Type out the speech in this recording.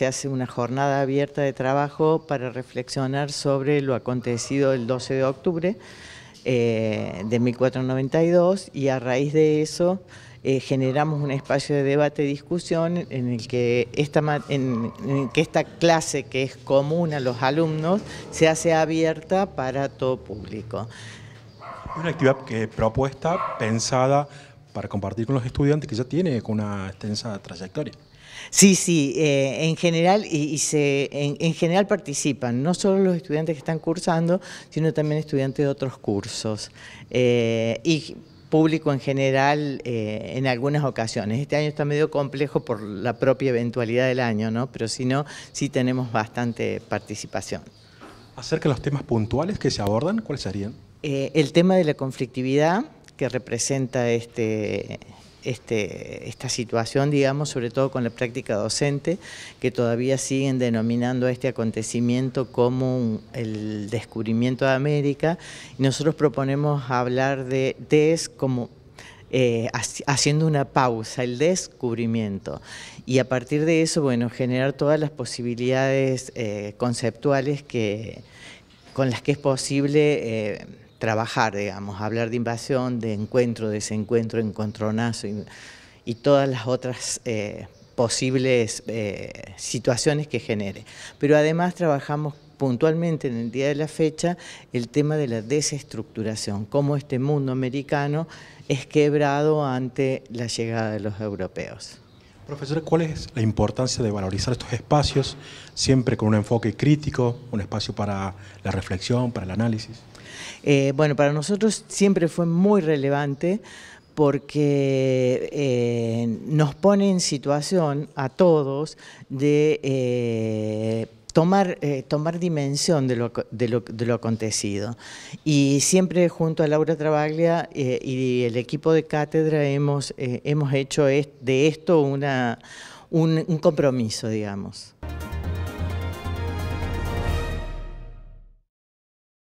se hace una jornada abierta de trabajo para reflexionar sobre lo acontecido el 12 de octubre eh, de 1492 y a raíz de eso eh, generamos un espacio de debate y discusión en el que esta, que esta clase que es común a los alumnos se hace abierta para todo público. Una actividad que, propuesta, pensada para compartir con los estudiantes que ya tiene una extensa trayectoria. Sí, sí, eh, en general, y, se, en, general participan, no solo los estudiantes que están cursando, sino también estudiantes de otros cursos. Eh, y público en general eh, en algunas ocasiones. Este año está medio complejo por la propia eventualidad del año, ¿no? Pero si no, sí tenemos bastante participación. Acerca de los temas puntuales que se abordan, ¿cuáles serían? el tema de la conflictividad que representa este, este, esta situación, digamos, sobre todo con la práctica docente, que todavía siguen denominando este acontecimiento como el descubrimiento de América. nosotros proponemos hablar de DES como eh, haciendo una pausa, el descubrimiento. Y a partir de eso, bueno, generar todas las posibilidades eh, conceptuales que, con las que es posible... Eh, trabajar, digamos, hablar de invasión, de encuentro, desencuentro, encontronazo y, y todas las otras eh, posibles eh, situaciones que genere. Pero además trabajamos puntualmente en el día de la fecha el tema de la desestructuración, cómo este mundo americano es quebrado ante la llegada de los europeos. Profesor, ¿cuál es la importancia de valorizar estos espacios siempre con un enfoque crítico, un espacio para la reflexión, para el análisis? Eh, bueno, para nosotros siempre fue muy relevante porque eh, nos pone en situación a todos de eh, tomar, eh, tomar dimensión de lo, de, lo, acontecido. Y siempre junto a Laura Travaglia eh, y el equipo de cátedra hemos, eh, hemos hecho de esto una, un compromiso, digamos.